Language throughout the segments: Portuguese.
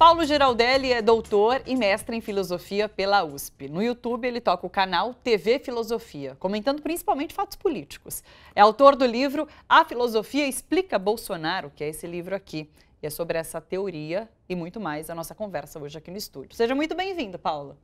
Paulo Giraldelli é doutor e mestre em filosofia pela USP. No YouTube, ele toca o canal TV Filosofia, comentando principalmente fatos políticos. É autor do livro A Filosofia Explica Bolsonaro, que é esse livro aqui. E é sobre essa teoria e muito mais a nossa conversa hoje aqui no estúdio. Seja muito bem-vindo, Paulo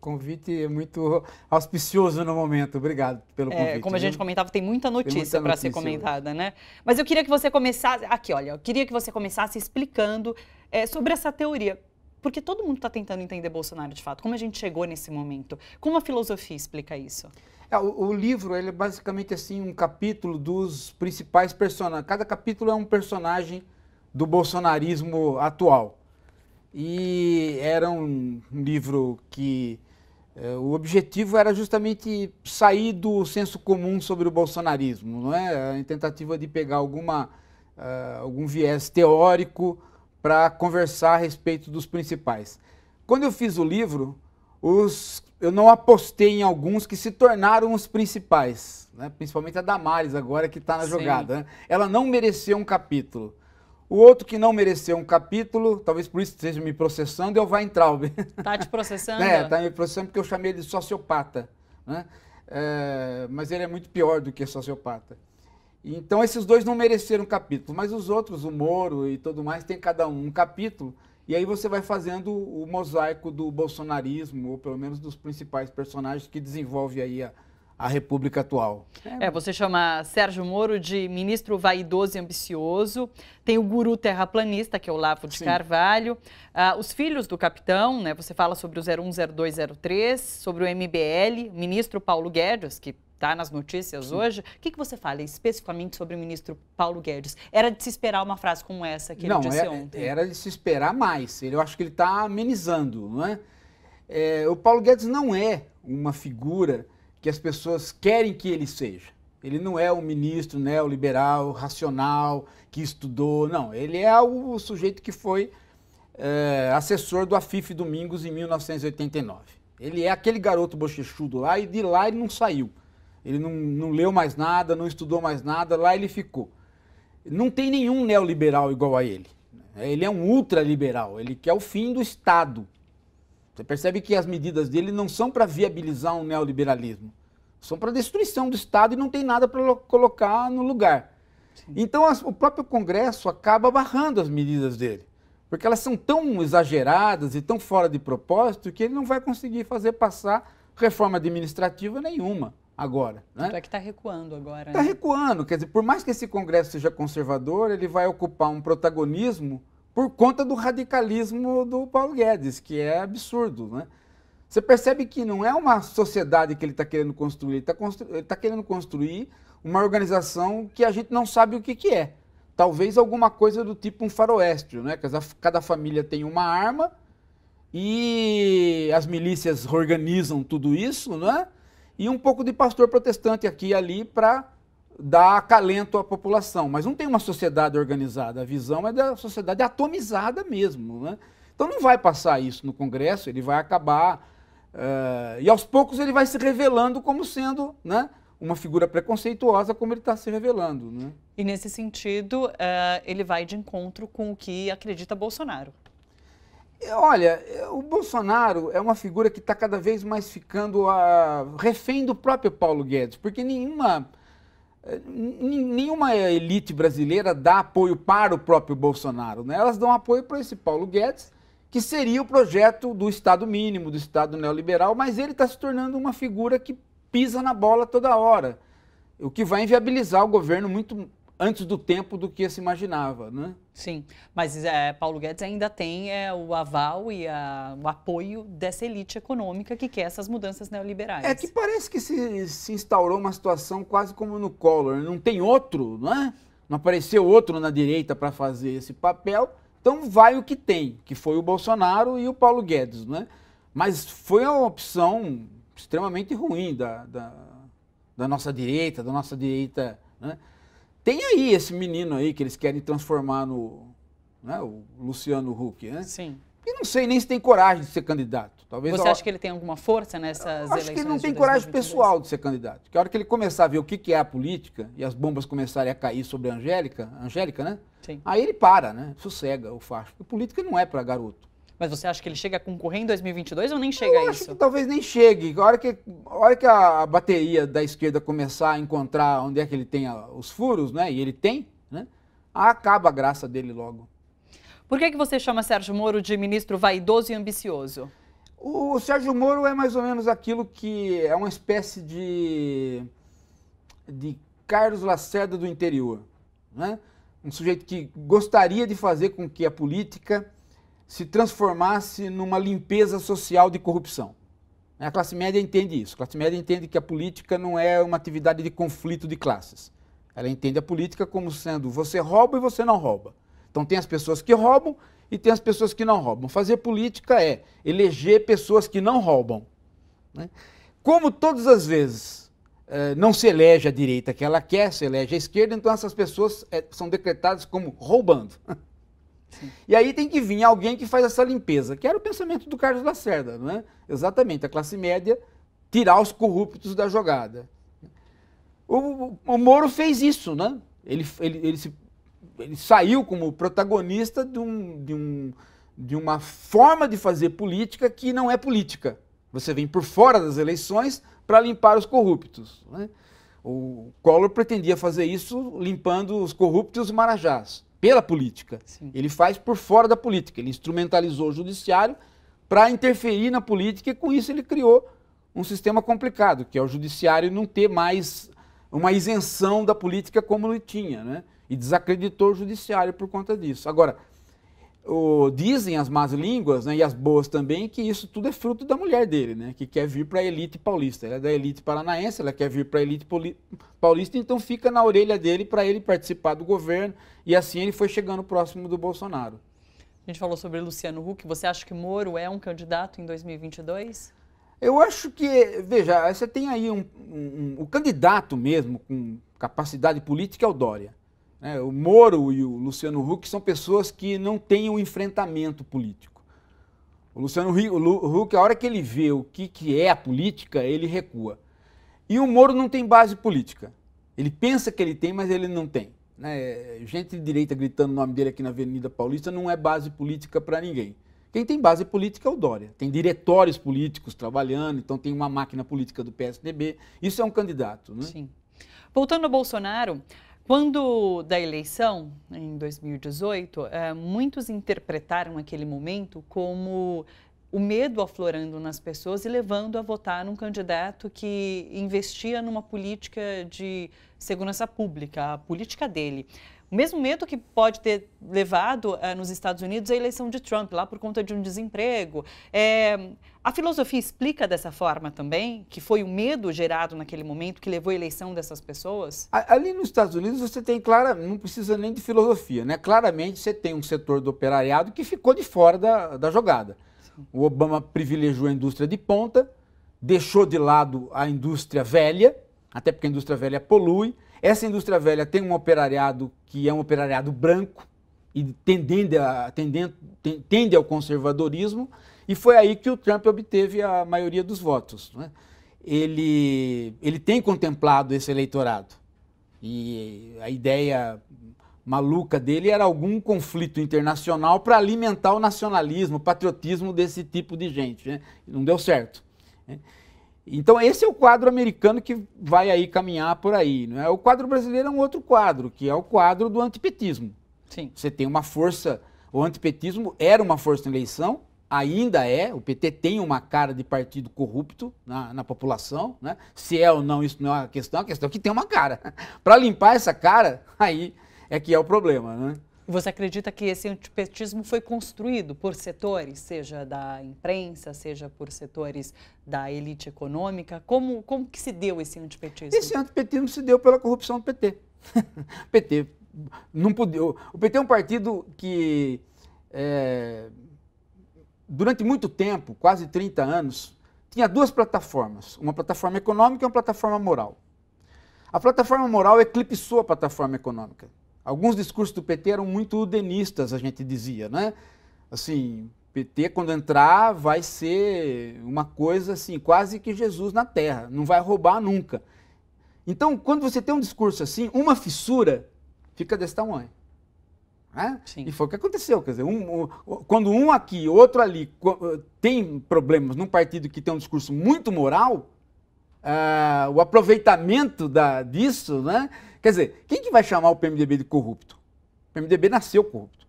convite é muito auspicioso no momento. Obrigado pelo é, convite. É, como a gente comentava, tem muita notícia para ser comentada, né? Mas eu queria que você começasse. Aqui, olha, eu queria que você começasse explicando é, sobre essa teoria. Porque todo mundo está tentando entender Bolsonaro de fato. Como a gente chegou nesse momento? Como a filosofia explica isso? É, o, o, livro ele é basicamente assim um capítulo dos principais personagens. Cada capítulo é um personagem do bolsonarismo atual e era um livro que é, o objetivo era justamente sair do senso comum sobre o bolsonarismo, não é? A tentativa de pegar alguma, uh, algum viés teórico para conversar a respeito dos principais. Quando eu fiz o livro, os, eu não apostei em alguns que se tornaram os principais, né? principalmente a Damares agora que está na Sim. jogada. Né? Ela não mereceu um capítulo. O outro que não mereceu um capítulo, talvez por isso esteja me processando, é o entrar, Está te processando? é, está me processando porque eu chamei ele de sociopata. Né? É, mas ele é muito pior do que sociopata. Então, esses dois não mereceram um capítulo, mas os outros, o Moro e tudo mais, tem cada um um capítulo. E aí você vai fazendo o mosaico do bolsonarismo, ou pelo menos dos principais personagens que desenvolve aí a, a República atual. É, você chama Sérgio Moro de ministro vaidoso e ambicioso, tem o guru terraplanista, que é o Lavo de Sim. Carvalho, ah, os filhos do capitão, né? você fala sobre o 010203, sobre o MBL, ministro Paulo Guedes, que está nas notícias Sim. hoje. O que, que você fala especificamente sobre o ministro Paulo Guedes? Era de se esperar uma frase como essa que ele disse era, é, ontem? Era de se esperar mais. Eu acho que ele está amenizando, não é? é? O Paulo Guedes não é uma figura que as pessoas querem que ele seja. Ele não é um ministro neoliberal, racional, que estudou, não. Ele é o sujeito que foi é, assessor do Afif Domingos em 1989. Ele é aquele garoto bochechudo lá e de lá ele não saiu. Ele não, não leu mais nada, não estudou mais nada, lá ele ficou. Não tem nenhum neoliberal igual a ele. Ele é um ultraliberal, ele quer o fim do Estado. Você percebe que as medidas dele não são para viabilizar um neoliberalismo são para destruição do Estado e não tem nada para colocar no lugar. Sim. Então, as, o próprio Congresso acaba barrando as medidas dele, porque elas são tão exageradas e tão fora de propósito que ele não vai conseguir fazer passar reforma administrativa nenhuma agora. Né? Então é que está recuando agora. Está né? recuando, quer dizer, por mais que esse Congresso seja conservador, ele vai ocupar um protagonismo por conta do radicalismo do Paulo Guedes, que é absurdo, né? Você percebe que não é uma sociedade que ele está querendo construir, ele está constru... tá querendo construir uma organização que a gente não sabe o que, que é. Talvez alguma coisa do tipo um faroeste, né? Cada família tem uma arma e as milícias organizam tudo isso, né? E um pouco de pastor protestante aqui e ali para dar acalento à população. Mas não tem uma sociedade organizada. A visão é da sociedade atomizada mesmo, né? Então não vai passar isso no Congresso, ele vai acabar Uh, e aos poucos ele vai se revelando como sendo né, uma figura preconceituosa, como ele está se revelando. Né? E nesse sentido, uh, ele vai de encontro com o que acredita Bolsonaro. Olha, o Bolsonaro é uma figura que está cada vez mais ficando ah, refém do próprio Paulo Guedes, porque nenhuma, eh, nenhuma elite brasileira dá apoio para o próprio Bolsonaro. Né? Elas dão apoio para esse Paulo Guedes, que seria o projeto do Estado mínimo, do Estado neoliberal, mas ele está se tornando uma figura que pisa na bola toda hora, o que vai inviabilizar o governo muito antes do tempo do que se imaginava, né? Sim, mas é, Paulo Guedes ainda tem é, o aval e a, o apoio dessa elite econômica que quer essas mudanças neoliberais. É que parece que se, se instaurou uma situação quase como no Collor, não tem outro, não é? Não apareceu outro na direita para fazer esse papel, então vai o que tem, que foi o Bolsonaro e o Paulo Guedes, né? Mas foi uma opção extremamente ruim da, da, da nossa direita, da nossa direita, né? Tem aí esse menino aí que eles querem transformar no, né, o Luciano Huck, né? Sim. E não sei nem se tem coragem de ser candidato. Talvez Você acha que ele tem alguma força nessas eleições? Acho que ele não tem coragem pessoal de ser candidato. Porque a hora que ele começar a ver o que é a política e as bombas começarem a cair sobre a Angélica, Angélica, né? Sim. Aí ele para, né? Sossega o facho. Porque política não é para garoto. Mas você acha que ele chega a concorrer em 2022 ou nem chega eu a isso? Acho que talvez nem chegue. A hora, que, a hora que a bateria da esquerda começar a encontrar onde é que ele tem os furos, né? E ele tem, né? Acaba a graça dele logo. Por que, que você chama Sérgio Moro de ministro vaidoso e ambicioso? O Sérgio Moro é mais ou menos aquilo que é uma espécie de, de Carlos Lacerda do interior. Né? Um sujeito que gostaria de fazer com que a política se transformasse numa limpeza social de corrupção. Né? A classe média entende isso. A classe média entende que a política não é uma atividade de conflito de classes. Ela entende a política como sendo você rouba e você não rouba. Então tem as pessoas que roubam e tem as pessoas que não roubam. Fazer política é eleger pessoas que não roubam. Né? Como todas as vezes eh, não se elege a direita que ela quer, se elege a esquerda, então essas pessoas eh, são decretadas como roubando. Sim. E aí tem que vir alguém que faz essa limpeza, que era o pensamento do Carlos Lacerda, não é? Exatamente, a classe média tirar os corruptos da jogada. O, o Moro fez isso, né? Ele, ele, ele se ele saiu como protagonista de, um, de, um, de uma forma de fazer política que não é política. Você vem por fora das eleições para limpar os corruptos. Né? O Collor pretendia fazer isso limpando os corruptos e marajás, pela política. Sim. Ele faz por fora da política. Ele instrumentalizou o judiciário para interferir na política e com isso ele criou um sistema complicado, que é o judiciário não ter mais uma isenção da política como ele tinha. Né? E desacreditou o judiciário por conta disso. Agora, o, dizem as más línguas, né, e as boas também, que isso tudo é fruto da mulher dele, né, que quer vir para a elite paulista. Ela é da elite paranaense, ela quer vir para a elite paulista, então fica na orelha dele para ele participar do governo, e assim ele foi chegando próximo do Bolsonaro. A gente falou sobre Luciano Huck, você acha que Moro é um candidato em 2022? Eu acho que, veja, você tem aí um, um, um o candidato mesmo com capacidade política é o Dória. Né? O Moro e o Luciano Huck são pessoas que não têm um enfrentamento político. O Luciano Huck, a hora que ele vê o que, que é a política, ele recua. E o Moro não tem base política. Ele pensa que ele tem, mas ele não tem. Né? Gente de direita gritando o nome dele aqui na Avenida Paulista não é base política para ninguém. Quem tem base política é o Dória. Tem diretórios políticos trabalhando, então tem uma máquina política do PSDB. Isso é um candidato, né? Sim. Voltando ao Bolsonaro, quando da eleição, em 2018, é, eh, muitos interpretaram aquele momento como o medo aflorando nas pessoas e levando a votar num candidato que investia numa política de segurança pública, a política dele. O mesmo medo que pode ter levado uh, nos Estados Unidos a eleição de Trump, lá por conta de um desemprego. É, a filosofia explica dessa forma também, que foi o medo gerado naquele momento que levou à eleição dessas pessoas? Ali nos Estados Unidos você tem clara, não precisa nem de filosofia, né? Claramente você tem um setor do operariado que ficou de fora da, da jogada. Sim. O Obama privilegiou a indústria de ponta, deixou de lado a indústria velha, até porque a indústria velha polui, essa indústria velha tem um operariado que é um operariado branco e tendendo a, tendendo, tende ao conservadorismo, e foi aí que o Trump obteve a maioria dos votos. Né? Ele, ele tem contemplado esse eleitorado. E a ideia maluca dele era algum conflito internacional para alimentar o nacionalismo, o patriotismo desse tipo de gente. Né? Não deu certo. Né? Então esse é o quadro americano que vai aí caminhar por aí. é? O quadro brasileiro é um outro quadro, que é o quadro do antipetismo. Sim. Você tem uma força, o antipetismo era uma força na eleição, ainda é, o PT tem uma cara de partido corrupto na, na população, né? se é ou não isso não é uma questão, é a questão é que tem uma cara. Para limpar essa cara, aí é que é o problema, né? você acredita que esse antipetismo foi construído por setores, seja da imprensa, seja por setores da elite econômica? Como, como que se deu esse antipetismo? Esse antipetismo se deu pela corrupção do PT. PT não podia. O PT é um partido que é, durante muito tempo, quase 30 anos, tinha duas plataformas, uma plataforma econômica e uma plataforma moral. A plataforma moral eclipsou a plataforma econômica. Alguns discursos do PT eram muito denistas, a gente dizia, né? Assim, PT quando entrar vai ser uma coisa assim, quase que Jesus na terra, não vai roubar nunca. Então, quando você tem um discurso assim, uma fissura fica desse tamanho. Né? E foi o que aconteceu. Quer dizer, um, um, quando um aqui, outro ali, eh, tem problemas num partido que tem um discurso muito moral, ah, o aproveitamento da, disso, né? Quer dizer, quem que vai chamar o PMDB de corrupto? O PMDB nasceu corrupto.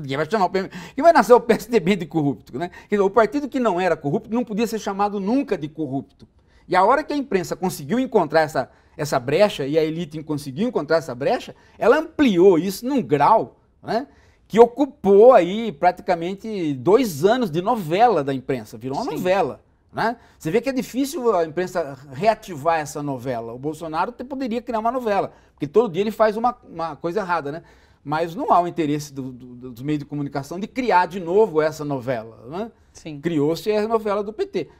quem vai chamar o PMDB? Quem vai nascer o PSDB de corrupto, né? Quer dizer, o partido que não era corrupto não podia ser chamado nunca de corrupto. E a hora que a imprensa conseguiu encontrar essa, essa brecha, e a elite conseguiu encontrar essa brecha, ela ampliou isso num grau, né? que ocupou aí praticamente dois anos de novela da imprensa, virou uma Sim. novela. Né? Você vê que é difícil a imprensa reativar essa novela. O Bolsonaro poderia criar uma novela, porque todo dia ele faz uma, uma coisa errada, né? Mas não há o interesse do, do, dos meios de comunicação de criar de novo essa novela. Né? Criou-se a novela do PT.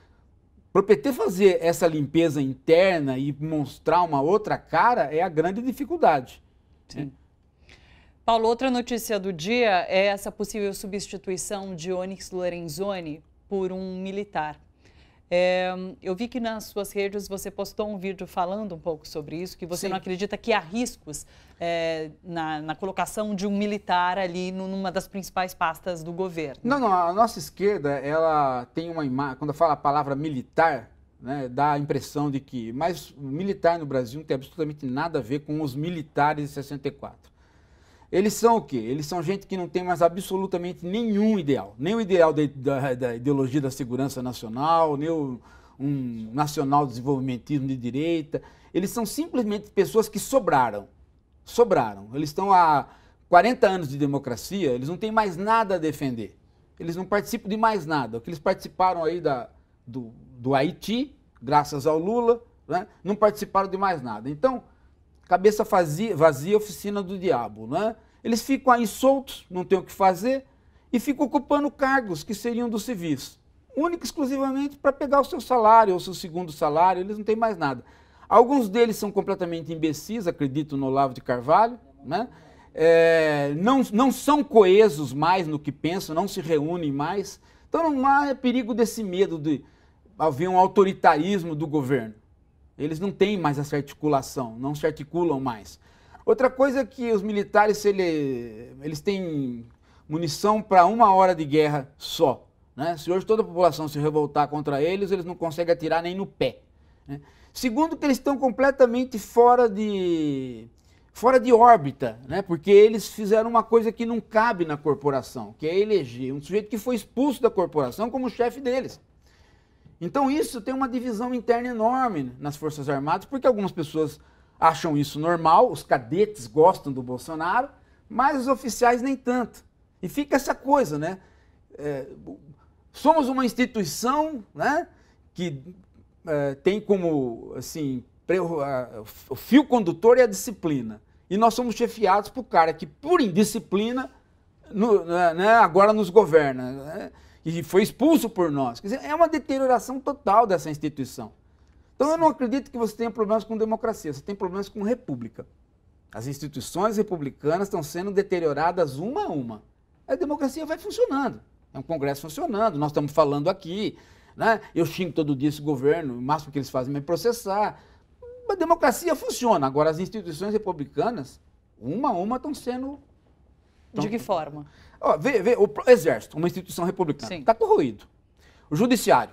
Para o PT fazer essa limpeza interna e mostrar uma outra cara é a grande dificuldade. Sim. Né? Paulo, outra notícia do dia é essa possível substituição de Onyx Lorenzoni por um militar. É, eu vi que nas suas redes você postou um vídeo falando um pouco sobre isso, que você Sim. não acredita que há riscos é, na, na, colocação de um militar ali numa das principais pastas do governo. Não, não, a nossa esquerda, ela tem uma imagem, quando fala a palavra militar, né, dá a impressão de que, mas militar no Brasil não tem absolutamente nada a ver com os militares de 64. Eles são o quê? Eles são gente que não tem mais absolutamente nenhum ideal. Nem o ideal da, da, da ideologia da segurança nacional, nem o, um nacional desenvolvimentismo de direita. Eles são simplesmente pessoas que sobraram. Sobraram. Eles estão há 40 anos de democracia, eles não têm mais nada a defender. Eles não participam de mais nada. O que eles participaram aí da, do, do Haiti, graças ao Lula, né? não participaram de mais nada. Então, cabeça vazia, vazia oficina do diabo, não é? Eles ficam aí soltos, não tem o que fazer, e ficam ocupando cargos que seriam do civis, Único exclusivamente para pegar o seu salário, ou o seu segundo salário, eles não têm mais nada. Alguns deles são completamente imbecis, acredito no Olavo de Carvalho, né? É, não, não são coesos mais no que pensam, não se reúnem mais. Então não há perigo desse medo de haver um autoritarismo do governo. Eles não têm mais essa articulação, não se articulam mais. Outra coisa é que os militares ele, eles têm munição para uma hora de guerra só. Né? Se hoje toda a população se revoltar contra eles, eles não conseguem atirar nem no pé. Né? Segundo, que eles estão completamente fora de, fora de órbita, né? porque eles fizeram uma coisa que não cabe na corporação, que é eleger um sujeito que foi expulso da corporação como chefe deles. Então isso tem uma divisão interna enorme nas Forças Armadas, porque algumas pessoas acham isso normal, os cadetes gostam do Bolsonaro, mas os oficiais nem tanto. E fica essa coisa, né? É, somos uma instituição né, que é, tem como assim, o fio condutor é a disciplina. E nós somos chefiados por cara que, por indisciplina, no, né, né agora nos governa. Né? e foi expulso por nós. Quer dizer, é uma deterioração total dessa instituição. Então eu não acredito que você tenha problemas com democracia, você tem problemas com república. As instituições republicanas estão sendo deterioradas uma a uma. A democracia vai funcionando. É um congresso funcionando, nós estamos falando aqui, né? Eu xingo todo dia esse governo, o máximo que eles fazem é me processar. A democracia funciona. Agora as instituições republicanas, uma a uma, estão sendo de que forma? Ó, vê, vê, o Exército, uma instituição republicana, está corroído. O Judiciário,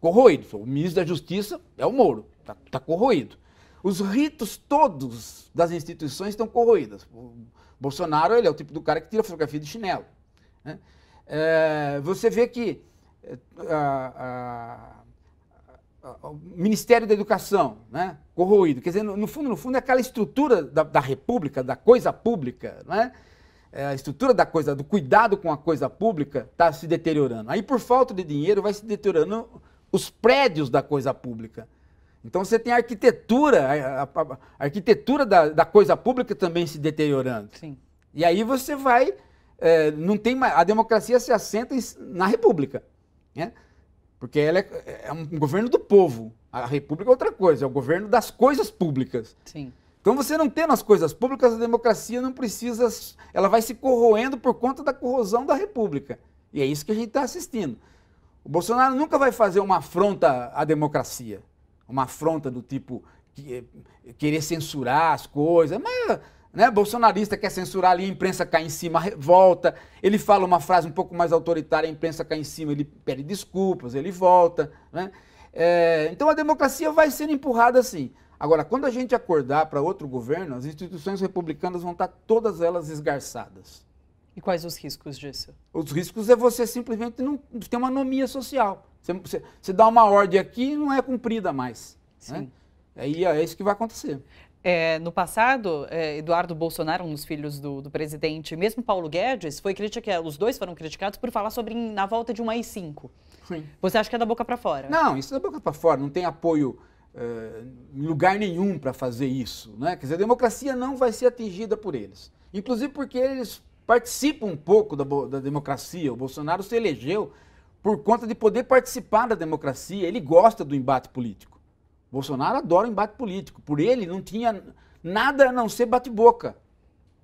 corroído. O ministro da Justiça é o Moro, está tá corroído. Os ritos todos das instituições estão corroídos. O Bolsonaro ele é o tipo do cara que tira fotografia de chinelo. Né? É, você vê que é, a, a, a, o Ministério da Educação, né? corroído. Quer dizer, no, no, fundo, no fundo, é aquela estrutura da, da república, da coisa pública, é? é, a estrutura da coisa, do cuidado com a coisa pública está se deteriorando. Aí, por falta de dinheiro, vai se deteriorando os prédios da coisa pública. Então, você tem a arquitetura, a, a, a arquitetura da, da, coisa pública também se deteriorando. Sim. E aí você vai, é, não tem mais, a democracia se assenta em, na república, né? Porque ela é, é um governo do povo. A república é outra coisa, é o governo das coisas públicas. Sim. Então você não tendo as coisas públicas, a democracia não precisa, ela vai se corroendo por conta da corrosão da república. E é isso que a gente está assistindo. O Bolsonaro nunca vai fazer uma afronta à democracia, uma afronta do tipo que, eh, querer censurar as coisas, mas né? Bolsonarista quer censurar ali, a imprensa cai em cima, volta. Ele fala uma frase um pouco mais autoritária, a imprensa cai em cima, ele pede desculpas, ele volta. Né? É, então a democracia vai sendo empurrada assim. Agora, quando a gente acordar para outro governo, as instituições republicanas vão estar tá todas elas esgarçadas. E quais os riscos disso? Os riscos é você simplesmente não ter uma anomia social. Você, você, você dá uma ordem aqui e não é cumprida mais. Né? Sim. Né? é isso que vai acontecer. É, no passado, é, Eduardo Bolsonaro, um dos filhos do, do presidente, mesmo Paulo Guedes, foi criticado, é, os dois foram criticados por falar sobre na volta de um AI-5. Sim. Você acha que é da boca para fora? Não, isso é da boca para fora. Não tem apoio em eh, lugar nenhum para fazer isso. Né? Quer dizer, a democracia não vai ser atingida por eles. Inclusive porque eles participam um pouco da, da democracia. O Bolsonaro se elegeu por conta de poder participar da democracia. Ele gosta do embate político. O Bolsonaro adora o embate político. Por ele não tinha nada a não ser bate-boca.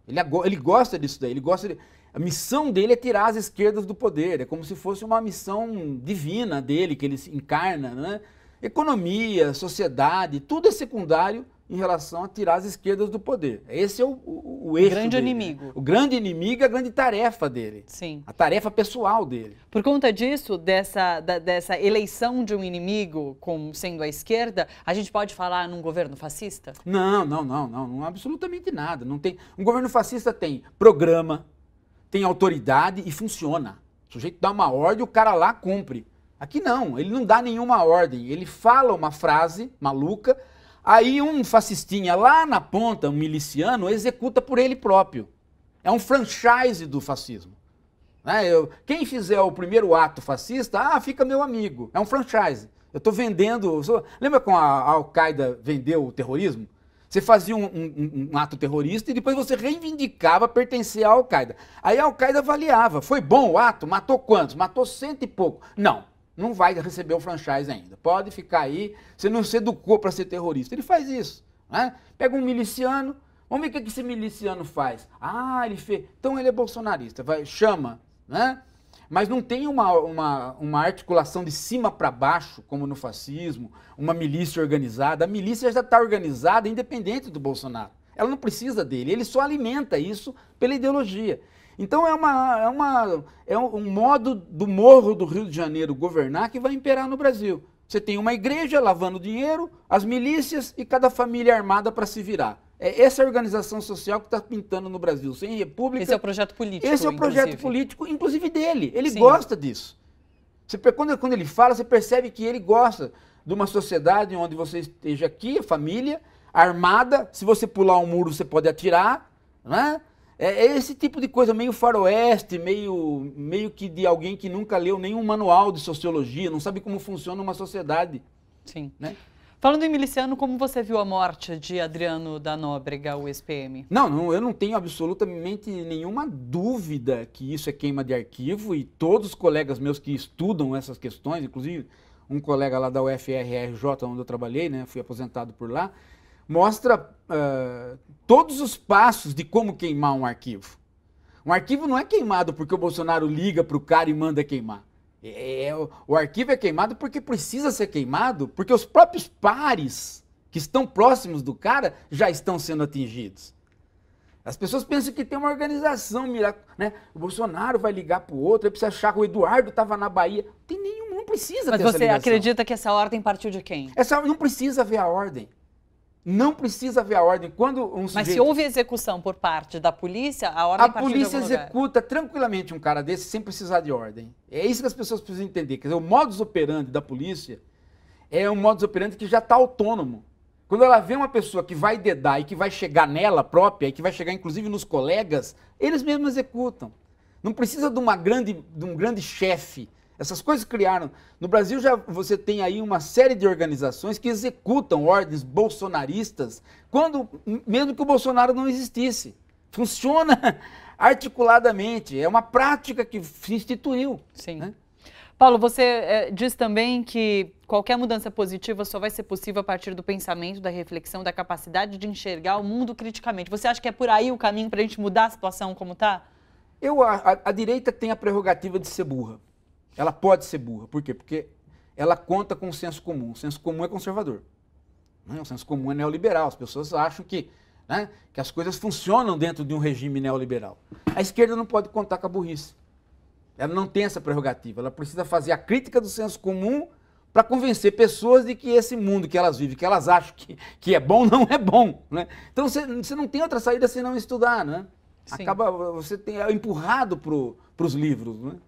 Ele, ele gosta disso daí. Ele gosta de, a missão dele é tirar as esquerdas do poder. É como se fosse uma missão divina dele, que ele se encarna, né? Economia, sociedade, tudo é secundário em relação a tirar as esquerdas do poder. Esse é o, o, o eixo. O grande dele. inimigo. O grande inimigo é a grande tarefa dele. Sim. A tarefa pessoal dele. Por conta disso, dessa, da, dessa eleição de um inimigo como sendo a esquerda, a gente pode falar num governo fascista? Não, não, não, não. não absolutamente nada. Não tem, um governo fascista tem programa, tem autoridade e funciona. O sujeito dá uma ordem, o cara lá cumpre. Aqui não, ele não dá nenhuma ordem, ele fala uma frase maluca, aí um fascistinha lá na ponta, um miliciano, executa por ele próprio. É um franchise do fascismo. Né? Eu, quem fizer o primeiro ato fascista, ah, fica meu amigo. É um franchise. Eu estou vendendo. sou... Lembra quando a, a Al-Qaeda vendeu o terrorismo? Você fazia um, um, um, ato terrorista e depois você reivindicava pertencer à Al-Qaeda. Aí a Al-Qaeda avaliava: foi bom o ato? Matou quantos? Matou cento e pouco. Não, não vai receber o franchise ainda. Pode ficar aí, você não se educou para ser terrorista. Ele faz isso. Né? Pega um miliciano, vamos ver o que esse miliciano faz. Ah, ele fez. Então ele é bolsonarista, vai, chama, né? Mas não tem uma, uma, uma articulação de cima para baixo, como no fascismo, uma milícia organizada. A milícia já está organizada, independente do Bolsonaro. Ela não precisa dele, ele só alimenta isso pela ideologia. Então é, uma, é, uma, é um modo do morro do Rio de Janeiro governar que vai imperar no Brasil. Você tem uma igreja lavando dinheiro, as milícias e cada família armada para se virar. É essa organização social que está pintando no Brasil, sem república. Esse é o projeto político. Esse é o projeto inclusive. político, inclusive dele. Ele Sim. gosta disso. Você, quando, quando ele fala, você percebe que ele gosta de uma sociedade onde você esteja aqui, família, armada. Se você pular um muro, você pode atirar. Né? É, é, esse tipo de coisa meio faroeste, meio, meio que de alguém que nunca leu nenhum manual de sociologia, não sabe como funciona uma sociedade. Sim. Né? Falando em miliciano, como você viu a morte de Adriano da Nóbrega, o SPM? Não, não, eu não tenho absolutamente nenhuma dúvida que isso é queima de arquivo e todos os colegas meus que estudam essas questões, inclusive um colega lá da UFRRJ, onde eu trabalhei, né, fui aposentado por lá, mostra uh, todos os passos de como queimar um arquivo. Um arquivo não é queimado porque o Bolsonaro liga para o cara e manda queimar. É, é, é, o, o arquivo é queimado porque precisa ser queimado, porque os próprios pares que estão próximos do cara já estão sendo atingidos. As pessoas pensam que tem uma organização, né? O Bolsonaro vai ligar para o outro, aí precisa achar que o Eduardo estava na Bahia. Tem nenhum, não precisa Mas você acredita que essa ordem partiu de quem? Essa não precisa ver a ordem. Não precisa haver a ordem. Quando um Mas se houve execução por parte da polícia, a ordem A polícia executa lugar. tranquilamente um cara desse sem precisar de ordem. É isso que as pessoas precisam entender. Quer dizer, o modus operandi da polícia é um modus operandi que já está autônomo. Quando ela vê uma pessoa que vai dedar e que vai chegar nela própria, e que vai chegar inclusive nos colegas, eles mesmos executam. Não precisa de, uma grande, de um grande chefe essas coisas criaram. No Brasil já você tem aí uma série de organizações que executam ordens bolsonaristas, quando mesmo que o Bolsonaro não existisse. Funciona articuladamente, é uma prática que se instituiu. Sim. Né? Paulo, você é, diz também que qualquer mudança positiva só vai ser possível a partir do pensamento, da reflexão, da capacidade de enxergar o mundo criticamente. Você acha que é por aí o caminho para a gente mudar a situação como está? Eu, a, a, direita tem a prerrogativa de ser burra. Ela pode ser burra. Por quê? Porque ela conta com o senso comum. O senso comum é conservador. Né? O senso comum é neoliberal. As pessoas acham que, né, que as coisas funcionam dentro de um regime neoliberal. A esquerda não pode contar com a burrice. Ela não tem essa prerrogativa. Ela precisa fazer a crítica do senso comum para convencer pessoas de que esse mundo que elas vivem, que elas acham que, que é bom, não é bom. Né? Então você não tem outra saída senão estudar. Né? Acaba, você tem, é empurrado para os livros. Né?